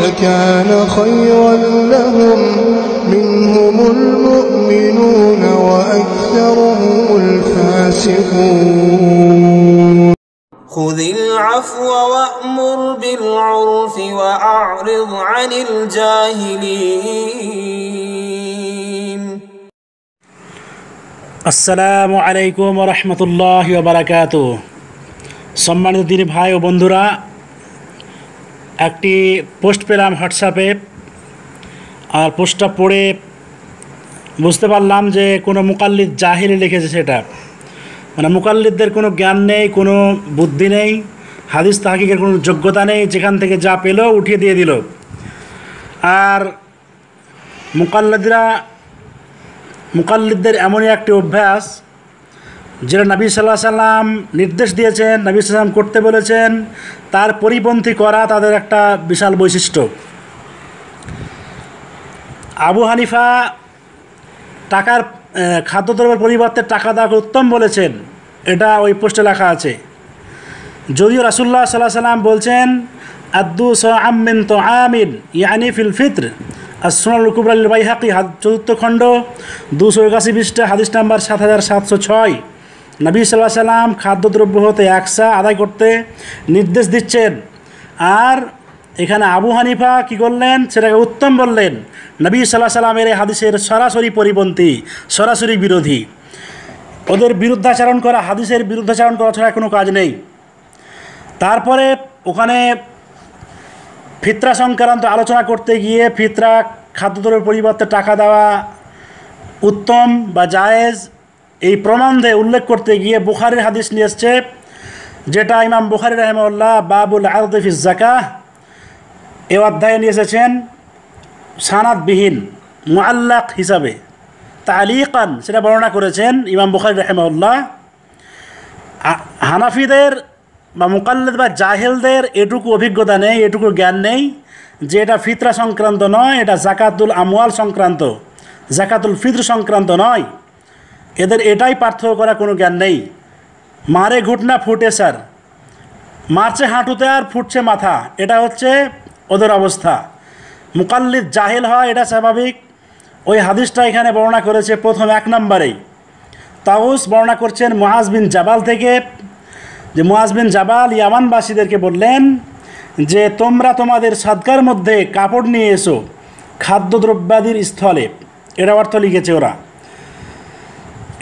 لكان خيرا لهم منهم المؤمنون وأكثرهم الفاسقون خذ العفو وأمر بالعرف وأعرض عن الجاهلين السلام عليكم ورحمة الله وبركاته সম্মানিত দিনী ভাই ও বন্ধুরা একটি পোস্ট পেলাম হোয়াটসঅ্যাপে আর পোস্টটা পড়ে বুঝতে পারলাম যে কোনো মুকাল্লিদ জাহিলি লিখেছে সেটা মানে মুকাল্লিদদের কোনো জ্ঞান নেই কোনো বুদ্ধি নেই হাদিস তাহাকিকের কোনো যোগ্যতা নেই যেখান থেকে যা পেল উঠিয়ে দিয়ে দিল আর মুকাল্লিদরা মুকাল্লিদদের এমনই একটি অভ্যাস যেটা নবী সাল্লাহ সাল্লাম নির্দেশ দিয়েছেন নবী সাল্লাম করতে বলেছেন তার পরিপন্থী করা তাদের একটা বিশাল বৈশিষ্ট্য আবু হানিফা টাকার খাদ্যদ্রব্যের পরিবর্তে টাকা দেওয়াকে উত্তম বলেছেন এটা ওই পোস্টে লেখা আছে যদিও রাসুল্লাহ সাল্লাহ সাল্লাম বলছেন আদু আমিন তো আমিন ইয়ানি ফিল ফিত্র সোনাল কুবরাল বাইহাকি চতুর্থ খণ্ড দুশো একাশি বিশটা হাদিস নাম্বার সাত হাজার সাতশো ছয় নবী সাল্লাহ সাল্লাম খাদ্যদ্রব্য হতে একসা আদায় করতে নির্দেশ দিচ্ছেন আর এখানে আবু হানিফা কি করলেন সেটাকে উত্তম বললেন নবী সাল্লাহ সাল্লামের এই হাদিসের সরাসরি পরিপন্থী সরাসরি বিরোধী ওদের বিরুদ্ধাচারণ করা হাদিসের বিরুদ্ধাচারণ করা ছাড়া কোনো কাজ নেই তারপরে ওখানে ফিতরা সংক্রান্ত আলোচনা করতে গিয়ে ফিতরা খাদ্যদ্রব্যের পরিবর্তে টাকা দেওয়া উত্তম বা জায়েজ এই প্রমাণ দেয় উল্লেখ করতে গিয়ে বুখারির হাদিস নিয়ে এসছে যেটা ইমাম বুখারি রহমউল্লাহ বাবুল আরদিফিস জাকা এ অধ্যায়ে নিয়ে এসেছেন সানাদবিহীন মুআল্লাক হিসাবে তা তালিকান সেটা বর্ণনা করেছেন ইমাম বুখারি রহমউল্লাহ হানাফিদের বা মুকাল্লেদ বা জাহেলদের এটুকু অভিজ্ঞতা নেই এটুকু জ্ঞান নেই যে এটা ফিতরা সংক্রান্ত নয় এটা জাকাতুল আমওয়াল সংক্রান্ত জাকাতুল ফিতর সংক্রান্ত নয় এদের এটাই পার্থক্য করা কোনো জ্ঞান নেই মারে ঘুটনা ফুটে স্যার মারছে হাঁটুতে আর ফুটছে মাথা এটা হচ্ছে ওদের অবস্থা মুকাল্লিদ জাহিল হয় এটা স্বাভাবিক ওই হাদিসটা এখানে বর্ণনা করেছে প্রথম এক নম্বরেই তাউস বর্ণনা করছেন মহাজ বিন জাবাল থেকে যে মহাজ বিন জাবাল ইয়ামানবাসীদেরকে বললেন যে তোমরা তোমাদের সাদকার মধ্যে কাপড় নিয়ে এসো খাদ্যদ্রব্যাদির স্থলে এটা অর্থ লিখেছে ওরা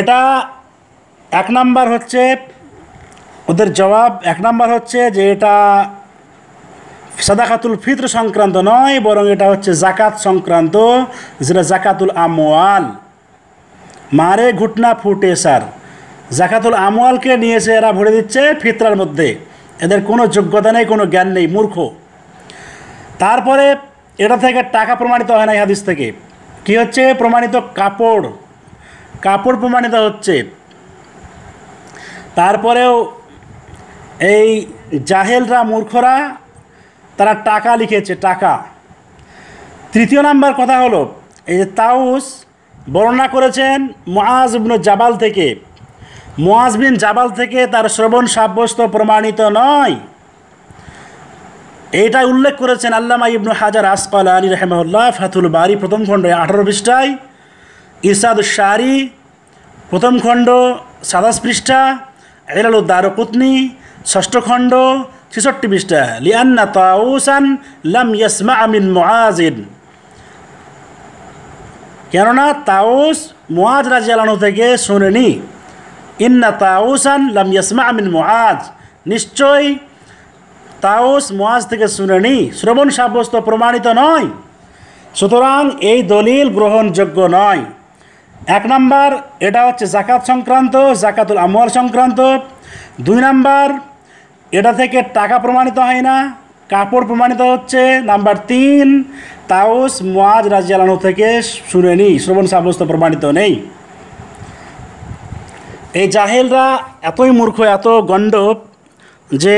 এটা এক নাম্বার হচ্ছে ওদের জবাব এক নাম্বার হচ্ছে যে এটা সাদাকাতুল ফিত্র সংক্রান্ত নয় বরং এটা হচ্ছে জাকাত সংক্রান্ত যেটা জাকাতুল আমওয়াল মারে ঘুটনা ফুটে স্যার জাকাতুল আমওয়ালকে নিয়েছে এরা ভরে দিচ্ছে ফিতরার মধ্যে এদের কোনো যোগ্যতা নেই কোনো জ্ঞান নেই মূর্খ তারপরে এটা থেকে টাকা প্রমাণিত হয় না হাদিস থেকে কি হচ্ছে প্রমাণিত কাপড় কাপড় প্রমাণিত হচ্ছে তারপরেও এই জাহেলরা মূর্খরা তারা টাকা লিখেছে টাকা তৃতীয় নাম্বার কথা হলো এই যে তাউস বর্ণনা করেছেন মহাজবিন জাবাল থেকে মহাজবিন জাবাল থেকে তার শ্রবণ সাব্যস্ত প্রমাণিত নয় এটা উল্লেখ করেছেন আল্লামা ইবনু হাজার আসকাল আলী রহমুল্লাহ ফাতুল বাড়ি প্রথম খণ্ডে আঠারো পৃষ্ঠায় ইরশাদ শাহরি প্রথম খণ্ড সাদাশ পৃষ্ঠা এলাল পত্নী ষষ্ঠ খণ্ড ছেষট্টি পৃষ্ঠা লিয়ান্না তাউসান লাম ইয়াসমা আমিন মহাজিন কেননা তাউস মোয়াজ আলানো থেকে শোনেনি ইন্না তাউসান লাম ইয়াসমা আমিন মোয়াজ নিশ্চয় তাউস মোয়াজ থেকে শুনেনি শ্রবণ সাব্যস্ত প্রমাণিত নয় সুতরাং এই দলিল গ্রহণযোগ্য নয় এক নাম্বার এটা হচ্ছে জাকাত সংক্রান্ত জাকাতুল আমল সংক্রান্ত দুই নাম্বার এটা থেকে টাকা প্রমাণিত হয় না কাপড় প্রমাণিত হচ্ছে নাম্বার তিন তাউস মোয়াজ রাজিয়ালানো থেকে শুনে নি শ্রবণ সাব্যস্ত প্রমাণিত নেই এই জাহেলরা এতই মূর্খ এত গণ্ড যে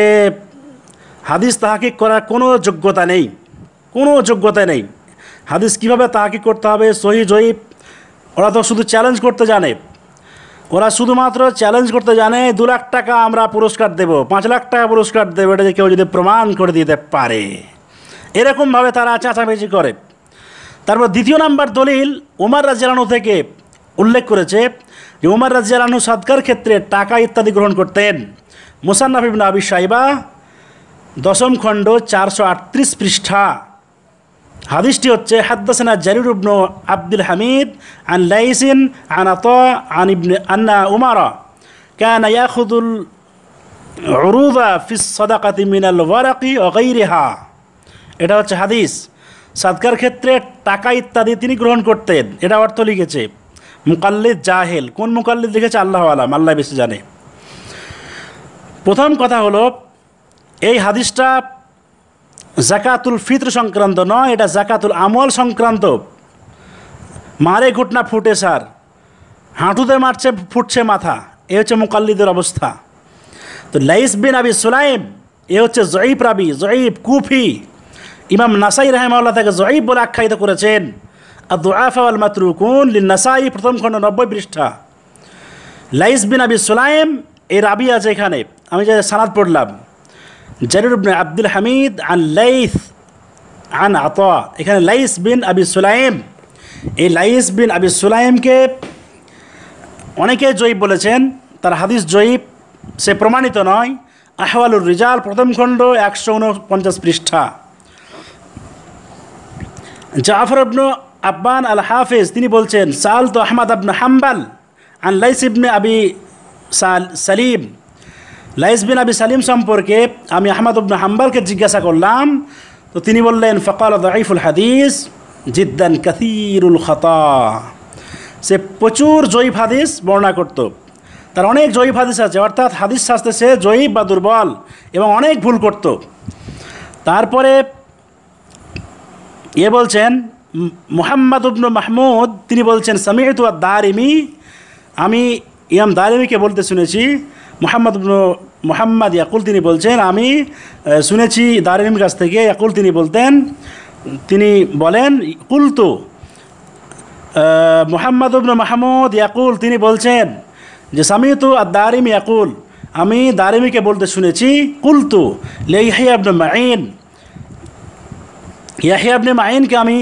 হাদিস তাহাকিক করার কোনো যোগ্যতা নেই কোনো যোগ্যতা নেই হাদিস কিভাবে তাহাকিক করতে হবে সহি জয়ীব ওরা তো শুধু চ্যালেঞ্জ করতে জানে ওরা শুধুমাত্র চ্যালেঞ্জ করতে জানে দু লাখ টাকা আমরা পুরস্কার দেব পাঁচ লাখ টাকা পুরস্কার দেবো এটা কেউ যদি প্রমাণ করে দিতে পারে এরকমভাবে তারা চাঁচাবেচি করে তারপর দ্বিতীয় নাম্বার দলিল ওমার রাজিয়ালানু থেকে উল্লেখ করেছে যে উমার রাজিয়ালানু সাদকার ক্ষেত্রে টাকা ইত্যাদি গ্রহণ করতেন মুসান্নাফ ইবনা আবি সাইবা দশম খণ্ড চারশো আটত্রিশ পৃষ্ঠা হাদিসটি হচ্ছে হাদ্দাসানা জারির উবন আব্দুল হামিদ আন লাইসিন আন আত আন ইবন আন্না উমারা كان يأخذ العروض في الصدقة من الورق وغيرها এটা হচ্ছে হাদিস সাদকার ক্ষেত্রে টাকা ইত্যাদি তিনি গ্রহণ করতেন এটা অর্থ লিখেছে মুকাল্লিদ জাহেল কোন মুকাল্লিদ লিখেছে আল্লাহ আলাম আল্লাহ বেশি জানে প্রথম কথা হলো এই হাদিসটা জাকাতুল ফিত্র সংক্রান্ত নয় এটা জাকাতুল আমল সংক্রান্ত মারে ঘুটনা ফুটে সার হাঁটুতে মারছে ফুটছে মাথা এ হচ্ছে মোকাল্লিদের অবস্থা তো লাইস বিন আবি সুলাইম এ হচ্ছে জয়ীব রাবি জয়ীব কুফি ইমাম নাসাই রহমাল্লাহ তাকে জয়ীব বলে আখ্যায়িত করেছেন আর দোয়াফা আল কুন লিন নাসাই প্রথম খণ্ড নব্বই পৃষ্ঠা লাইস বিন আবি সুলাইম এ রাবি আছে এখানে আমি যে সানাদ পড়লাম জারির ইবনে আব্দুল হামিদ আন লাইস আন আতা এখানে লাইস বিন আবি সুলাইম এই লাইস বিন আবি সুলাইমকে অনেকে জয়ীব বলেছেন তার হাদিস জয়ীব সে প্রমাণিত নয় আহওয়ালুর রিজাল প্রথম খণ্ড একশো উনপঞ্চাশ পৃষ্ঠা জাফর ইবনু আব্বান আল হাফিজ তিনি বলছেন সাল তো আহমদ আবনু হাম্বাল আন লাইস ইবনে আবি সাল সালিম লাইস বিন আবি সালিম সম্পর্কে আমি আহমদ উবনা হাম্বালকে জিজ্ঞাসা করলাম তো তিনি বললেন ফকাল দাইফুল হাদিস জিদ্দান কাতিরুল খতা সে প্রচুর জয়ীফ হাদিস বর্ণনা করত তার অনেক জয়ীফ হাদিস আছে অর্থাৎ হাদিস শাস্তে সে জয়ীফ বা দুর্বল এবং অনেক ভুল করত তারপরে এ বলছেন মোহাম্মদ উবনু মাহমুদ তিনি বলছেন সামিহতু দারিমি আমি ইয়াম দারিমিকে বলতে শুনেছি মোহাম্মদ মোহাম্মদ ইয়াকুল তিনি বলছেন আমি শুনেছি দারিমির কাছ থেকে ইয়াকুল তিনি বলতেন তিনি বলেন কুলতু মোহাম্মদ উবন মাহমুদ ইয়াকুল তিনি বলছেন যে সামিতু আর দারিম ইয়াকুল আমি দারিমিকে বলতে শুনেছি কুলতু লেহিয়াবন মাইন ইয়াহিয়াবনে মাইনকে আমি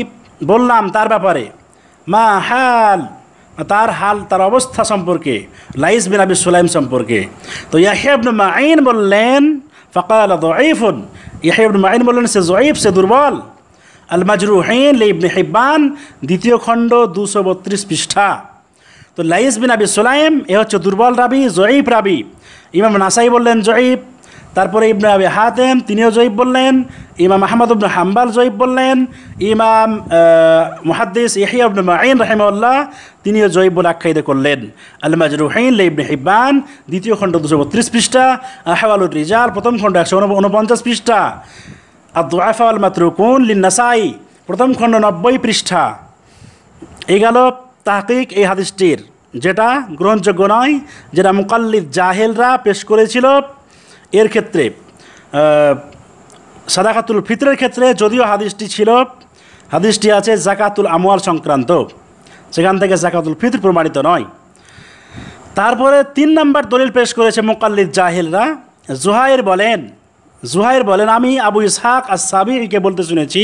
বললাম তার ব্যাপারে মা হাল তার হাল তার অবস্থা সম্পর্কে লাইস বিন আবি সুলাইম সম্পর্কে তো ইয়াহেবন মাইন বললেন ফকাল দঈফুন ইয়াহেবন মাইন বললেন সে জয়ীফ সে দুর্বল আল হেন ইবনে হেব্বান দ্বিতীয় খণ্ড দুশো বত্রিশ পৃষ্ঠা তো লাইস বিন আবি সুলাইম এ হচ্ছে দুর্বল রাবি জয়ীফ রাবি ইমাম নাসাই বললেন জয়ীফ তারপরে ইবনে আবি হাতেম তিনিও জয়ীব বললেন ইমাম আহমদ ইবনে হাম্বাল জয়ীব বললেন ইমাম মুহাদ্দিস ইহিয়া ইবনে মাইন রাহিমাল্লাহ তিনিও জয়ীব বলে আখ্যায়িত করলেন আল লে ইবনে হিব্বান দ্বিতীয় খণ্ড দুশো বত্রিশ পৃষ্ঠা আহওয়ালুর রিজাল প্রথম খণ্ড একশো উনপঞ্চাশ পৃষ্ঠা আর দোয়াফা আল মাতরুকুন লিন্নাসাই প্রথম খণ্ড নব্বই পৃষ্ঠা এই গেল তাহকিক এই হাদিসটির যেটা গ্রহণযোগ্য নয় যেটা মুকাল্লিদ জাহেলরা পেশ করেছিল এর ক্ষেত্রে সাদাকাতুল ফিতরের ক্ষেত্রে যদিও হাদিসটি ছিল হাদিসটি আছে জাকাতুল আমোয়াল সংক্রান্ত সেখান থেকে জাকাতুল ফিতর প্রমাণিত নয় তারপরে তিন নম্বর দলিল পেশ করেছে মোকাল্লিদ জাহিলরা জুহাইর বলেন জুহাইর বলেন আমি আবু ইসহাক আর সাবিকে বলতে শুনেছি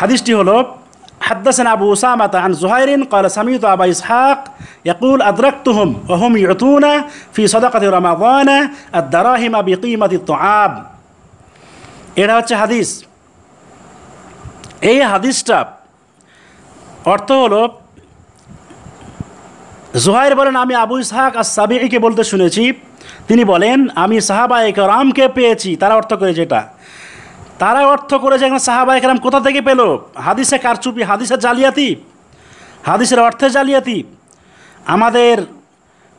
হাদিসটি হলো حدثنا أبو أسامة عن زهير قال سمعت أبا إسحاق يقول أدركتهم وهم يعطون في صدقة رمضان الدراهم بقيمة الطعام এটা হচ্ছে হাদিস এই হাদিসটা অর্থ হলো জোহাইর বলেন আমি আবু ইসহাক আর সাবিকে বলতে শুনেছি তিনি বলেন আমি সাহাবা একরামকে পেয়েছি তারা অর্থ করে যেটা তারা অর্থ করেছে যে সাহাবা এখানে কোথা থেকে পেল হাদিসে কারচুপি হাদিসে জালিয়াতি হাদিসের অর্থে জালিয়াতি আমাদের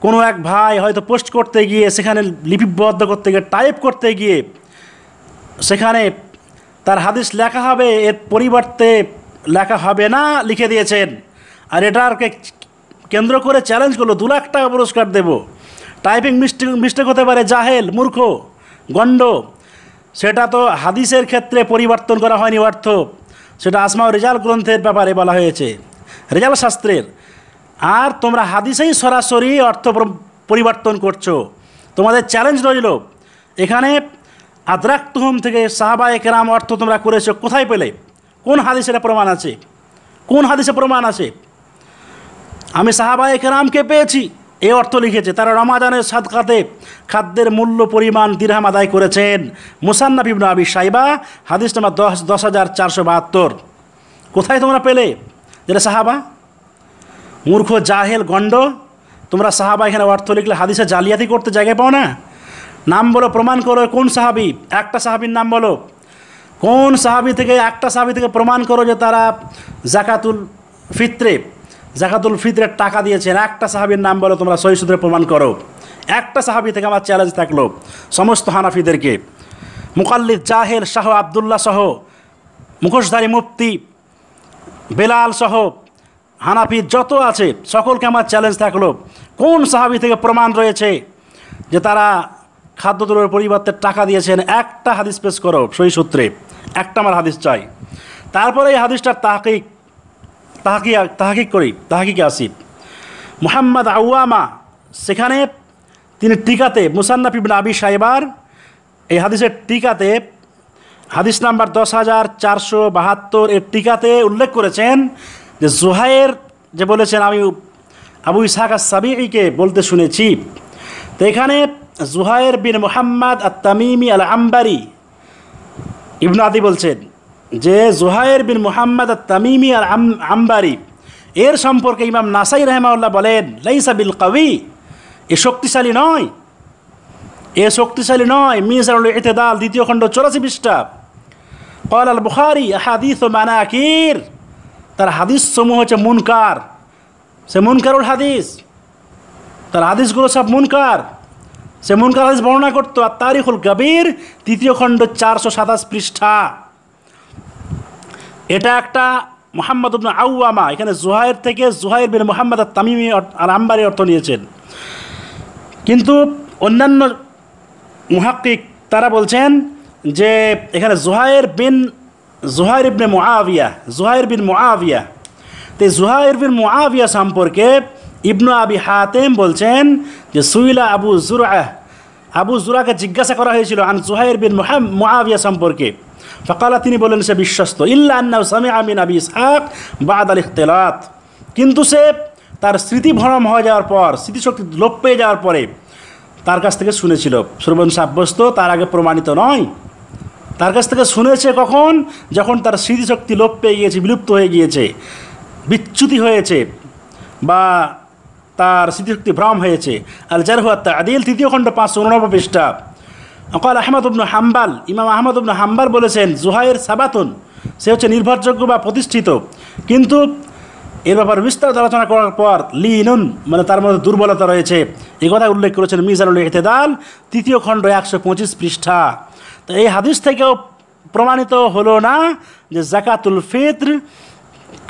কোনো এক ভাই হয়তো পোস্ট করতে গিয়ে সেখানে লিপিবদ্ধ করতে গিয়ে টাইপ করতে গিয়ে সেখানে তার হাদিস লেখা হবে এর পরিবর্তে লেখা হবে না লিখে দিয়েছেন আর এটাকে কেন্দ্র করে চ্যালেঞ্জ করলো দু লাখ টাকা পুরস্কার দেব টাইপিং মিস্টেক মিস্টেক হতে পারে জাহেল মূর্খ গণ্ড সেটা তো হাদিসের ক্ষেত্রে পরিবর্তন করা হয়নি অর্থ সেটা আসমা রেজাল গ্রন্থের ব্যাপারে বলা হয়েছে রেজাল শাস্ত্রের আর তোমরা হাদিসেই সরাসরি অর্থ পরিবর্তন করছো তোমাদের চ্যালেঞ্জ রইল এখানে আদ্রাক তুহম থেকে সাহাবা একরাম অর্থ তোমরা করেছো কোথায় পেলে কোন হাদিসের প্রমাণ আছে কোন হাদিসে প্রমাণ আছে আমি সাহাবা একরামকে পেয়েছি এ অর্থ লিখেছে তারা রমাদানের সাদকাতে খাদ্যের মূল্য পরিমাণ দিরহাম আদায় করেছেন মুসান্নাফ ইবনু আবি সাইবা হাদিস নাম্বার দশ দশ হাজার চারশো বাহাত্তর কোথায় তোমরা পেলে যেটা সাহাবা মূর্খ জাহেল গণ্ড তোমরা সাহাবা এখানে অর্থ লিখলে হাদিসে জালিয়াতি করতে জায়গায় পাও না নাম বলো প্রমাণ করো কোন সাহাবি একটা সাহাবির নাম বলো কোন সাহাবি থেকে একটা সাহাবি থেকে প্রমাণ করো যে তারা জাকাতুল ফিত্রে জাকাতুল ফিতরের টাকা দিয়েছেন একটা সাহাবির নাম বলো তোমরা সহিসূত্রে প্রমাণ করো একটা সাহাবি থেকে আমার চ্যালেঞ্জ থাকলো সমস্ত হানাফিদেরকে মুকাল্লিদ জাহের শাহ আবদুল্লাহ সহ মুখোশধারী মুফতি বেলাল সহ হানাফি যত আছে সকলকে আমার চ্যালেঞ্জ থাকলো কোন সাহাবি থেকে প্রমাণ রয়েছে যে তারা খাদ্যদ্রব্যের পরিবর্তে টাকা দিয়েছেন একটা হাদিস পেশ করো সহি সূত্রে একটা আমার হাদিস চাই তারপরে এই হাদিসটার তাহকিক তাহাকি তাহাকি করি তাহাকিকে আসিফ মোহাম্মদ আউয়ামা সেখানে তিনি টিকাতে মুসান্নাফ ইবিন আবি সাহেবার এই হাদিসের টিকাতে হাদিস নাম্বার দশ হাজার চারশো বাহাত্তর এর টিকাতে উল্লেখ করেছেন যে জোহায়ের যে বলেছেন আমি আবু ইসাক সাবিকে বলতে শুনেছি তো এখানে জুহায়ের বিন মোহাম্মদ আত্তামিমি আল আম্বারি ইবনাদি বলছেন যে জোহায়ের বিন মুহাম্মদ তামিমি আর আম্বারি এর সম্পর্কে ইমাম নাসাই রহমাউল্লাহ বলেন লাইসা বিল কবি এ শক্তিশালী নয় এ শক্তিশালী নয় মিজারুল এতেদাল দ্বিতীয় খণ্ড চৌরাশি পৃষ্ঠা কল আল বুখারি হাদিস ও মানাকির তার হাদিস সমূহ হচ্ছে মুনকার সে মুনকারুল হাদিস তার হাদিসগুলো সব মুনকার সে মুনকার হাদিস বর্ণনা করতো আর তারিখুল কবির তৃতীয় খণ্ড চারশো সাতাশ পৃষ্ঠা এটা একটা মোহাম্মদ উবনা আউয়ামা এখানে জুহাইর থেকে জুহাইর বিন মোহাম্মদ আর তামিমি আর আম্বারি অর্থ নিয়েছেন কিন্তু অন্যান্য মুহাক্কিক তারা বলছেন যে এখানে জুহাইর বিন জুহাইর ইবনে মুআবিয়া জুহাইর বিন মুআবিয়া তো জুহাইর বিন মুআবিয়া সম্পর্কে ইবনু আবি হাতেম বলছেন যে সুইলা আবু জুরা আবু জুরাকে জিজ্ঞাসা করা হয়েছিল আন জুহাইর বিন মুআবিয়া সম্পর্কে ফকালা তিনি বলেন সে বিশ্বস্ত ইল্লা সামি আমিন আবি ইসহাক বাদ আল তেলাত কিন্তু সে তার স্মৃতি হয়ে যাওয়ার পর স্মৃতিশক্তি লোপ পেয়ে যাওয়ার পরে তার কাছ থেকে শুনেছিল সুরবন সাব্যস্ত তার আগে প্রমাণিত নয় তার কাছ থেকে শুনেছে কখন যখন তার স্মৃতিশক্তি লোপ পেয়ে গিয়েছে বিলুপ্ত হয়ে গিয়েছে বিচ্যুতি হয়েছে বা তার স্মৃতিশক্তি ভ্রম হয়েছে আল আত্মা আদিল তৃতীয় খণ্ড পাঁচশো উননব্বই পৃষ্ঠা কাল আহমদ উবনু হাম্বাল ইমাম আহমদ উবনু হাম্বাল বলেছেন জুহাইয়ের সাবাতুন সে হচ্ছে নির্ভরযোগ্য বা প্রতিষ্ঠিত কিন্তু এর ব্যাপারে বিস্তারিত আলোচনা করার পর লি ইনুন মানে তার মধ্যে দুর্বলতা রয়েছে এ কথা উল্লেখ করেছেন মিজানুল ইহতেদাল তৃতীয় খণ্ড একশো পঁচিশ পৃষ্ঠা তো এই হাদিস থেকেও প্রমাণিত হলো না যে জাকাতুল ফিত্র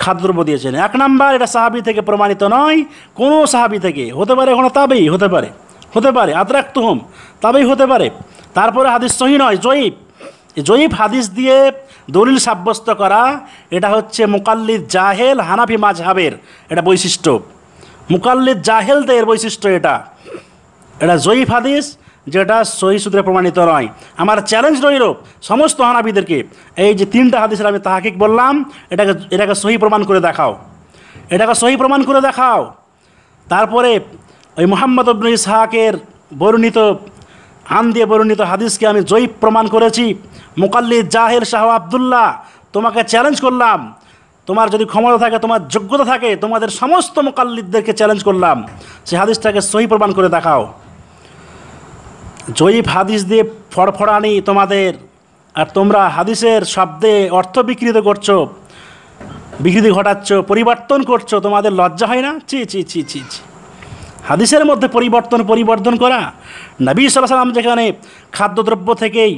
খাদ্যদ্রব্য দিয়েছেন এক নাম্বার এটা সাহাবি থেকে প্রমাণিত নয় কোনো সাহাবি থেকে হতে পারে কোনো তাবেই হতে পারে হতে পারে আদ্রাক্ত হোম তবেই হতে পারে তারপরে হাদিস সহি নয় জয়ীব জয়ীব হাদিস দিয়ে দলিল সাব্যস্ত করা এটা হচ্ছে মুকাল্লিদ জাহেল হানাফি মাঝহাবের এটা বৈশিষ্ট্য মুকাল্লিদ জাহেলদের বৈশিষ্ট্য এটা এটা জয়ীফ হাদিস যেটা সহি সূত্রে প্রমাণিত নয় আমার চ্যালেঞ্জ রইল সমস্ত হানাবিদেরকে এই যে তিনটা হাদিসের আমি তাহাকিক বললাম এটাকে এটাকে সহি প্রমাণ করে দেখাও এটাকে সহি প্রমাণ করে দেখাও তারপরে ওই মোহাম্মদ ইবনু ইসহাকের বর্ণিত আন দিয়ে বর্ণিত হাদিসকে আমি জয়ীব প্রমাণ করেছি মোকাল্লি জাহের শাহ আবদুল্লাহ তোমাকে চ্যালেঞ্জ করলাম তোমার যদি ক্ষমতা থাকে তোমার যোগ্যতা থাকে তোমাদের সমস্ত মোকাল্লিদদেরকে চ্যালেঞ্জ করলাম সে হাদিসটাকে সহি প্রমাণ করে দেখাও জয়ীব হাদিস দিয়ে ফড়ফড়ানি তোমাদের আর তোমরা হাদিসের শব্দে অর্থ বিকৃত করছো বিকৃতি ঘটাচ্ছ পরিবর্তন করছো তোমাদের লজ্জা হয় না চি চি চি চি চি হাদিসের মধ্যে পরিবর্তন পরিবর্তন করা নবী সাল সালাম যেখানে খাদ্যদ্রব্য থেকেই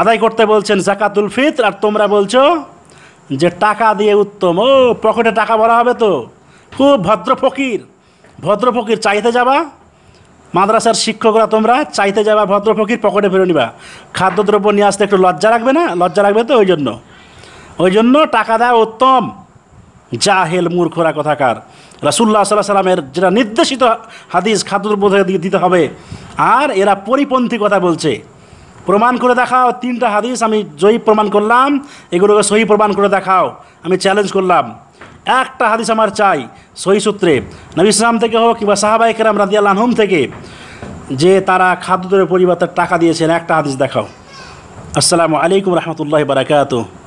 আদায় করতে বলছেন জাকাতুল ফিতর আর তোমরা বলছো যে টাকা দিয়ে উত্তম ও পকেটে টাকা ভরা হবে তো খুব ভদ্র ফকির ভদ্র ফকির চাইতে যাবা মাদ্রাসার শিক্ষকরা তোমরা চাইতে যাবা ভদ্র ফকির পকেটে ফেরো নিবা খাদ্যদ্রব্য নিয়ে আসতে একটু লজ্জা রাখবে না লজ্জা রাখবে তো ওই জন্য ওই জন্য টাকা দেওয়া উত্তম জাহেল মূর্খরা কথাকার রাসুল্লাহ সাল্লাহ সাল্লামের যেটা নির্দেশিত হাদিস খাদ্যদ্রব্য দিতে হবে আর এরা পরিপন্থী কথা বলছে প্রমাণ করে দেখাও তিনটা হাদিস আমি জয়ী প্রমাণ করলাম এগুলোকে সহি প্রমাণ করে দেখাও আমি চ্যালেঞ্জ করলাম একটা হাদিস আমার চাই সহি সূত্রে নবী ইসলাম থেকে হোক কিংবা সাহাবাই কেরাম রাদিয়াল আনহম থেকে যে তারা খাদ্যদ্রব্যের পরিবর্তে টাকা দিয়েছেন একটা হাদিস দেখাও আসসালামু আলাইকুম রহমতুল্লাহ বারাকাতু